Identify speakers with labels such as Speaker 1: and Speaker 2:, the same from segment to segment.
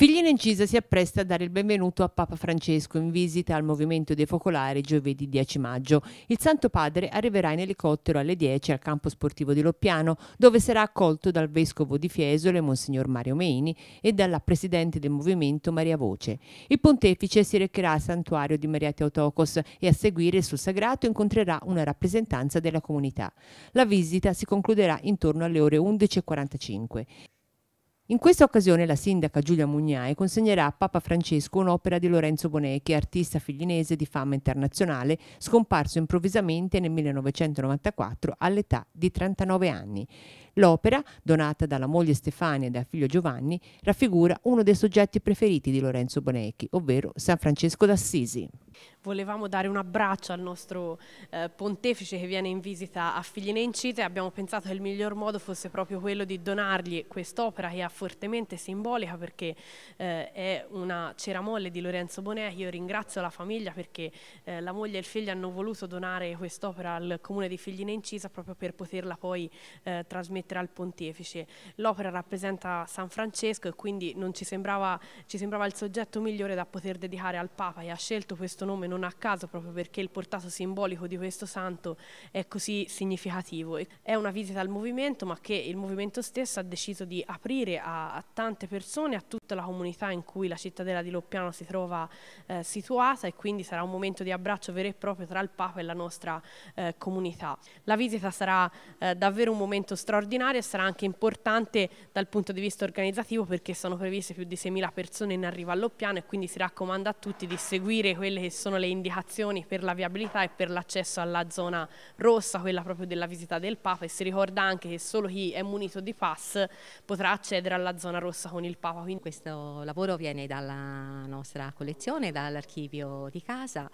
Speaker 1: Figline Incisa si appresta a dare il benvenuto a Papa Francesco in visita al Movimento dei Focolari giovedì 10 maggio. Il Santo Padre arriverà in elicottero alle 10 al campo sportivo di Loppiano, dove sarà accolto dal Vescovo di Fiesole, Monsignor Mario Meini, e dalla Presidente del Movimento, Maria Voce. Il Pontefice si recherà al santuario di Maria Teotocos e a seguire sul Sagrato incontrerà una rappresentanza della comunità. La visita si concluderà intorno alle ore 11.45. In questa occasione la sindaca Giulia Mugnai consegnerà a Papa Francesco un'opera di Lorenzo Bonecchi, artista filinese di fama internazionale, scomparso improvvisamente nel 1994 all'età di 39 anni. L'opera, donata dalla moglie Stefania e dal figlio Giovanni, raffigura uno dei soggetti preferiti di Lorenzo Bonecchi, ovvero San Francesco d'Assisi
Speaker 2: volevamo dare un abbraccio al nostro eh, pontefice che viene in visita a Figline Incite, abbiamo pensato che il miglior modo fosse proprio quello di donargli quest'opera che è fortemente simbolica perché eh, è una ceramolle di Lorenzo Bonea, io ringrazio la famiglia perché eh, la moglie e il figlio hanno voluto donare quest'opera al comune di Figline Incisa proprio per poterla poi eh, trasmettere al pontefice. L'opera rappresenta San Francesco e quindi non ci sembrava, ci sembrava il soggetto migliore da poter dedicare al Papa e ha scelto questo nome non a caso proprio perché il portato simbolico di questo santo è così significativo. È una visita al movimento ma che il movimento stesso ha deciso di aprire a, a tante persone, a tutta la comunità in cui la cittadella di Loppiano si trova eh, situata e quindi sarà un momento di abbraccio vero e proprio tra il Papa e la nostra eh, comunità. La visita sarà eh, davvero un momento straordinario e sarà anche importante dal punto di vista organizzativo perché sono previste più di 6.000 persone in arrivo a Loppiano e quindi si raccomanda a tutti di seguire quelle che che sono le indicazioni per la viabilità e per l'accesso alla zona rossa, quella proprio della visita del Papa e si ricorda anche che solo chi è munito di pass potrà accedere alla zona rossa con il Papa. Quindi... Questo
Speaker 3: lavoro viene dalla nostra collezione, dall'archivio di casa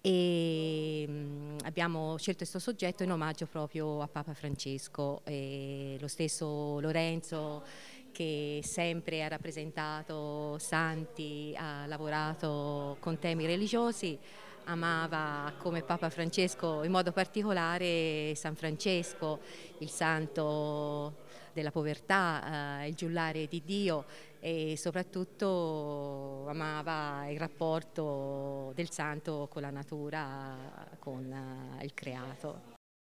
Speaker 3: e mm, abbiamo scelto questo soggetto in omaggio proprio a Papa Francesco e lo stesso Lorenzo che sempre ha rappresentato santi, ha lavorato con temi religiosi, amava come Papa Francesco in modo particolare San Francesco, il santo della povertà, eh, il giullare di Dio e soprattutto amava il rapporto del santo con la natura, con eh, il creato.